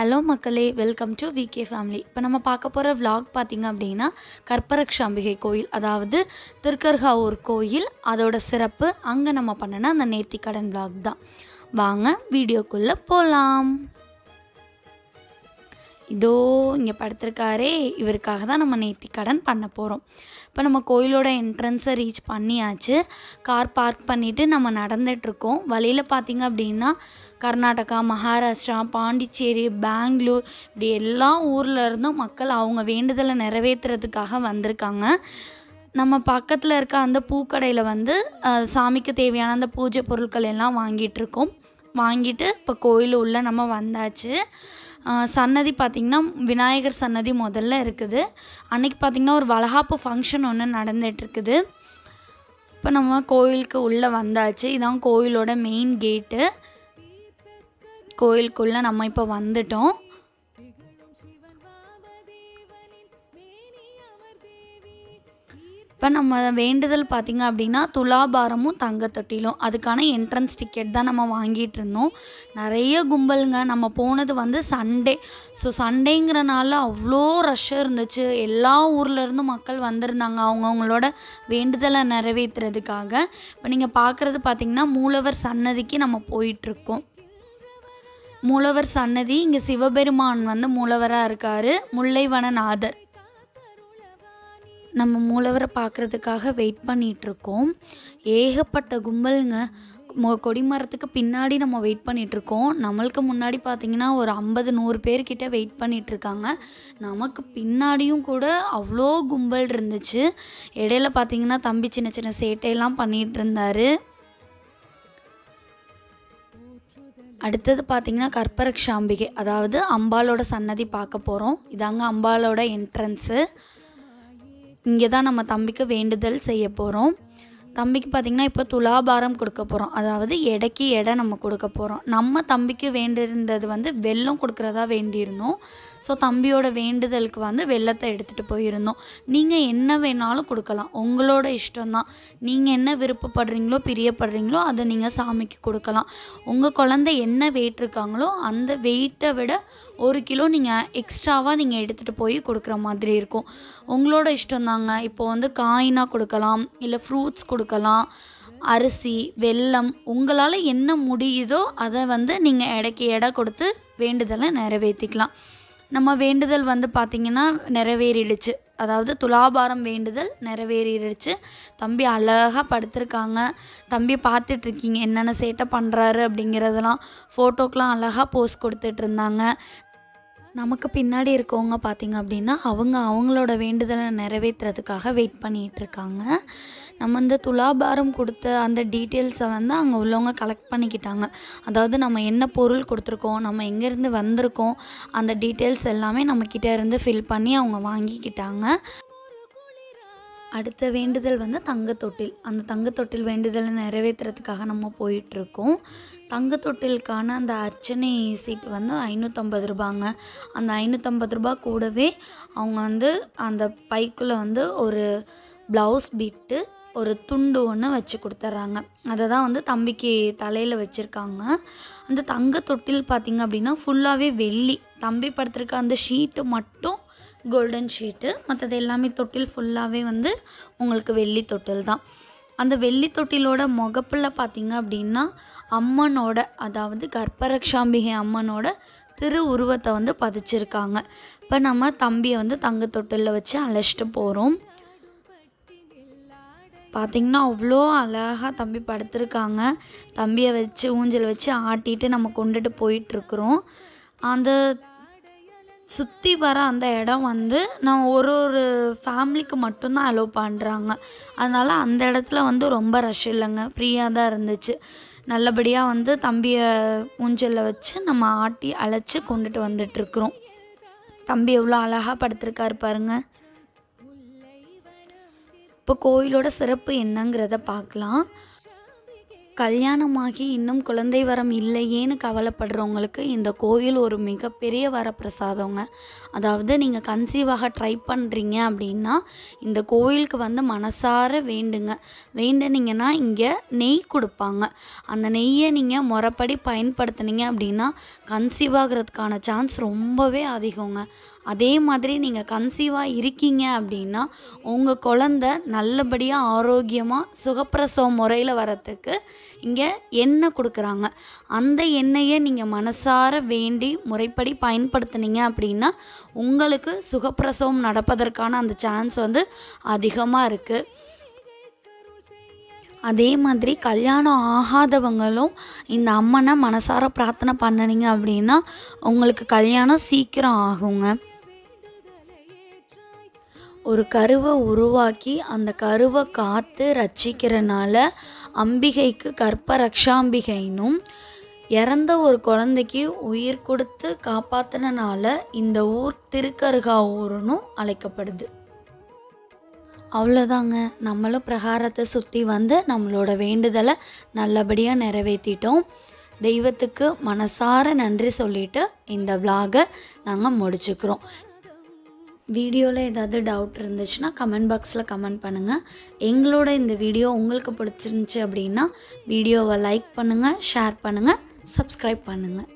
hello மக்களே welcome to VK family இப்போ நம்ம பார்க்க போகிற விலாக் பார்த்திங்க அப்படின்னா கற்பரக்ஷ அம்பிகை கோயில் அதாவது திருக்கர்காவூர் கோயில் அதோட சிறப்பு அங்கே நம்ம பண்ணின அந்த நேர்த்திக்கடன் விலாக் தான் வாங்க வீடியோக்குள்ளே போகலாம் இதோ இங்கே படுத்திருக்காரே இவருக்காக தான் நம்ம நேர்த்தி கடன் பண்ண போகிறோம் இப்போ நம்ம கோயிலோட என்ட்ரன்ஸை ரீச் பண்ணியாச்சு கார் பார்க் பண்ணிவிட்டு நம்ம நடந்துகிட்ருக்கோம் வழியில் பார்த்திங்க அப்படின்னா கர்நாடகா மகாராஷ்டிரா பாண்டிச்சேரி பெங்களூர் இப்படி எல்லா ஊரில் இருந்தும் மக்கள் அவங்க வேண்டுதலை நிறைவேற்றுறதுக்காக வந்திருக்காங்க நம்ம பக்கத்தில் இருக்க அந்த பூக்கடையில் வந்து சாமிக்கு தேவையான அந்த பூஜை பொருட்கள் எல்லாம் வாங்கிட்டுருக்கோம் வாங்கிட்டு இப்போ கோயில் உள்ளே நம்ம வந்தாச்சு சன்னதி பார்த்திங்கன்னா விநாயகர் சன்னதி முதல்ல இருக்குது அன்றைக்கி பார்த்திங்கன்னா ஒரு வளகாப்பு ஃபங்க்ஷன் ஒன்று நடந்துகிட்ருக்குது இப்போ நம்ம கோயிலுக்கு உள்ளே வந்தாச்சு இதான் கோயிலோட மெயின் கேட்டு கோயிலுக்குள்ளே நம்ம இப்போ வந்துட்டோம் இப்போ நம்ம வேண்டுதல் பார்த்திங்க அப்படின்னா துலாபாரமும் தங்கத்தொட்டிலும் அதுக்கான என்ட்ரன்ஸ் டிக்கெட் தான் நம்ம வாங்கிட்டு இருந்தோம் நிறைய கும்பலுங்க நம்ம போனது வந்து சண்டே ஸோ சண்டேங்கிறனால அவ்வளோ ரஷ்ஷாக இருந்துச்சு எல்லா ஊர்லேருந்தும் மக்கள் வந்திருந்தாங்க அவங்கவுங்களோட வேண்டுதலை நிறைவேற்றுறதுக்காக இப்போ நீங்கள் பார்க்குறது பார்த்திங்கன்னா மூலவர் சன்னதிக்கு நம்ம போயிட்டுருக்கோம் மூலவர் சன்னதி இங்கே சிவபெருமான் வந்து மூலவராக இருக்கார் முல்லைவனநாதர் நம்ம மூலவரை பார்க்குறதுக்காக வெயிட் பண்ணிகிட்ருக்கோம் ஏகப்பட்ட கும்பலுங்க கொடி மரத்துக்கு பின்னாடி நம்ம வெயிட் பண்ணிகிட்ருக்கோம் நம்மளுக்கு முன்னாடி பார்த்திங்கன்னா ஒரு ஐம்பது நூறு பேர்கிட்ட வெயிட் பண்ணிகிட்ருக்காங்க நமக்கு பின்னாடியும் கூட அவ்வளோ கும்பல் இருந்துச்சு இடையில பார்த்திங்கன்னா தம்பி சின்ன சின்ன சேட்டையெல்லாம் பண்ணிகிட்டு இருந்தார் அடுத்தது பார்த்திங்கன்னா கற்பரக்ஷாம்பிகை அதாவது அம்பாலோட சன்னதி பார்க்க போகிறோம் இதாங்க அம்பாலோட என்ட்ரன்ஸு இங்கே தான் நம்ம தம்பிக்கு வேண்டுதல் செய்ய போகிறோம் தம்பிக்கு பார்த்திங்கன்னா இப்போ துலாபாரம் கொடுக்க போகிறோம் அதாவது எடைக்கு எடை நம்ம கொடுக்க போகிறோம் நம்ம தம்பிக்கு வேண்டியிருந்தது வந்து வெள்ளம் கொடுக்குறதா வேண்டியிருந்தோம் ஸோ தம்பியோட வேண்டுதலுக்கு வந்து வெள்ளத்தை எடுத்துகிட்டு போயிருந்தோம் நீங்கள் என்ன வேணாலும் கொடுக்கலாம் உங்களோட இஷ்டம்தான் நீங்கள் என்ன விருப்பப்படுறீங்களோ பிரியப்படுறீங்களோ அதை நீங்கள் சாமிக்கு கொடுக்கலாம் உங்கள் குழந்தை என்ன வெயிட் இருக்காங்களோ அந்த வெயிட்டை விட ஒரு கிலோ நீங்கள் எக்ஸ்ட்ராவாக நீங்கள் எடுத்துகிட்டு போய் கொடுக்குற மாதிரி இருக்கும் உங்களோட இஷ்டம்தாங்க இப்போ வந்து காயினாக கொடுக்கலாம் இல்லை ஃப்ரூட்ஸ் கொடுக்க கொடுக்கலாம் அரிசி வெல்லம் உங்களால் என்ன முடியுதோ அதை வந்து நீங்கள் எடைக்கு எடை கொடுத்து வேண்டுதலை நிறைவேற்றிக்கலாம் நம்ம வேண்டுதல் வந்து பார்த்திங்கன்னா நிறைவேறிடுச்சு அதாவது துலாபாரம் வேண்டுதல் நிறைவேறிடுச்சு தம்பி அழகாக படுத்திருக்காங்க தம்பி பார்த்துட்ருக்கீங்க என்னென்ன சேட்டை பண்ணுறாரு அப்படிங்கிறதெல்லாம் ஃபோட்டோக்கெலாம் அழகாக போஸ் கொடுத்துட்ருந்தாங்க நமக்கு பின்னாடி இருக்கவங்க பார்த்திங்க அப்படின்னா அவங்க அவங்களோட வேண்டுதலை நிறைவேற்றுறதுக்காக வெயிட் பண்ணிகிட்ருக்காங்க நம்ம இந்த துலாபாரம் கொடுத்த அந்த டீட்டெயில்ஸை வந்து அங்கே உள்ளவங்க கலெக்ட் பண்ணிக்கிட்டாங்க அதாவது நம்ம என்ன பொருள் கொடுத்துருக்கோம் நம்ம எங்கேருந்து வந்திருக்கோம் அந்த டீட்டெயில்ஸ் எல்லாமே நம்மக்கிட்ட இருந்து ஃபில் பண்ணி அவங்க வாங்கிக்கிட்டாங்க அடுத்த வேண்டுதல் வந்து தங்கத்தொட்டில் அந்த தங்கத்தொட்டில் வேண்டுதலை நிறைவேற்றுறதுக்காக நம்ம போயிட்டுருக்கோம் தங்கத்தொட்டிலுக்கான அந்த அர்ச்சனை சீட் வந்து ஐநூற்றம்பது ரூபாங்க அந்த ஐநூற்றம்பது ரூபா கூடவே அவங்க வந்து அந்த பைக்குள்ளே வந்து ஒரு ப்ளவுஸ் பிட்டு ஒரு துண்டு ஒன்று வச்சு கொடுத்துட்றாங்க அதை தான் வந்து தம்பிக்கு தலையில் வச்சுருக்காங்க அந்த தங்க தொட்டில் பார்த்திங்க அப்படின்னா ஃபுல்லாகவே வெள்ளி தம்பி படுத்துருக்க அந்த ஷீட்டு மட்டும் கோல்டன் ஷீட்டு மற்றது எல்லாமே தொட்டில் ஃபுல்லாகவே வந்து உங்களுக்கு வெள்ளி தொட்டில் தான் அந்த வெள்ளி தொட்டிலோட முகப்பில் பார்த்திங்க அப்படின்னா அம்மனோட அதாவது கர்ப்பரக்ஷாம்பிகை அம்மனோட திரு உருவத்தை வந்து பதிச்சிருக்காங்க இப்போ நம்ம தம்பியை வந்து தங்க தொட்டிலில் வச்சு அழைச்சிட்டு போகிறோம் பார்த்திங்கன்னா அவ்வளோ அழகாக தம்பி படுத்திருக்காங்க தம்பியை வச்சு ஊஞ்சல் வச்சு ஆட்டிட்டு நம்ம கொண்டுட்டு போயிட்டுருக்குறோம் அந்த சுற்றி வர அந்த இடம் வந்து நம்ம ஒரு ஒரு ஃபேமிலிக்கு மட்டும்தான் அலோவ் பண்ணுறாங்க அதனால் அந்த இடத்துல வந்து ரொம்ப ரஷ் இல்லைங்க ஃப்ரீயாக தான் இருந்துச்சு நல்லபடியாக வந்து தம்பியை ஊஞ்சலில் வச்சு நம்ம ஆட்டி அழைச்சி கொண்டுட்டு வந்துட்டுருக்குறோம் தம்பி எவ்வளோ அழகாக படுத்திருக்காரு பாருங்கள் இப்போ கோயிலோட சிறப்பு என்னங்கிறத பார்க்கலாம் கல்யாணமாகி இன்னும் குழந்தை வரம் இல்லையேன்னு கவலைப்படுறவங்களுக்கு இந்த கோயில் ஒரு மிகப்பெரிய வரப்பிரசாதங்க அதாவது நீங்கள் கன்சீவாக ட்ரை பண்ணுறீங்க அப்படின்னா இந்த கோயிலுக்கு வந்து மனசார வேண்டுங்க வேண்டுனீங்கன்னா இங்கே நெய் கொடுப்பாங்க அந்த நெய்யை நீங்கள் முறைப்படி பயன்படுத்தினீங்க அப்படின்னா கன்சீவ் ஆகிறதுக்கான சான்ஸ் ரொம்பவே அதிகங்க அதே மாதிரி நீங்கள் கன்சீவாக இருக்கீங்க அப்படின்னா உங்கள் குழந்த நல்லபடியாக ஆரோக்கியமாக சுகப்பிரசவம் முறையில் வரத்துக்கு இங்கே எண்ணெய் கொடுக்குறாங்க அந்த எண்ணெயை நீங்கள் மனசார வேண்டி முறைப்படி பயன்படுத்தினீங்க அப்படின்னா உங்களுக்கு சுகப்பிரசவம் நடப்பதற்கான அந்த சான்ஸ் வந்து அதிகமாக இருக்குது அதே மாதிரி கல்யாணம் ஆகாதவங்களும் இந்த அம்மனை மனசார பிரார்த்தனை பண்ணனீங்க அப்படின்னா உங்களுக்கு கல்யாணம் சீக்கிரம் ஆகுங்க ஒரு கருவை உருவாக்கி அந்த கருவை காத்து ரட்சிக்கிறனால அம்பிகைக்கு கற்ப ரக்ஷாம்பிகைனும் இறந்த ஒரு குழந்தைக்கு உயிர் கொடுத்து காப்பாத்தினால இந்த ஊர் திருக்கருகா ஊருன்னு அழைக்கப்படுது அவ்வளோதாங்க நம்மளும் பிரகாரத்தை சுற்றி வந்து நம்மளோட வேண்டுதலை நல்லபடியாக நிறைவேற்றிட்டோம் தெய்வத்துக்கு மனசார நன்றி சொல்லிட்டு இந்த விலாகை நாங்கள் முடிச்சுக்கிறோம் வீடியோவில் ஏதாவது டவுட் இருந்துச்சுன்னா கமெண்ட் பாக்ஸில் கமெண்ட் பண்ணுங்கள் எங்களோட இந்த வீடியோ உங்களுக்கு பிடிச்சிருந்துச்சி அப்படின்னா வீடியோவை லைக் பண்ணுங்கள் ஷேர் பண்ணுங்கள் சப்ஸ்கிரைப் பண்ணுங்கள்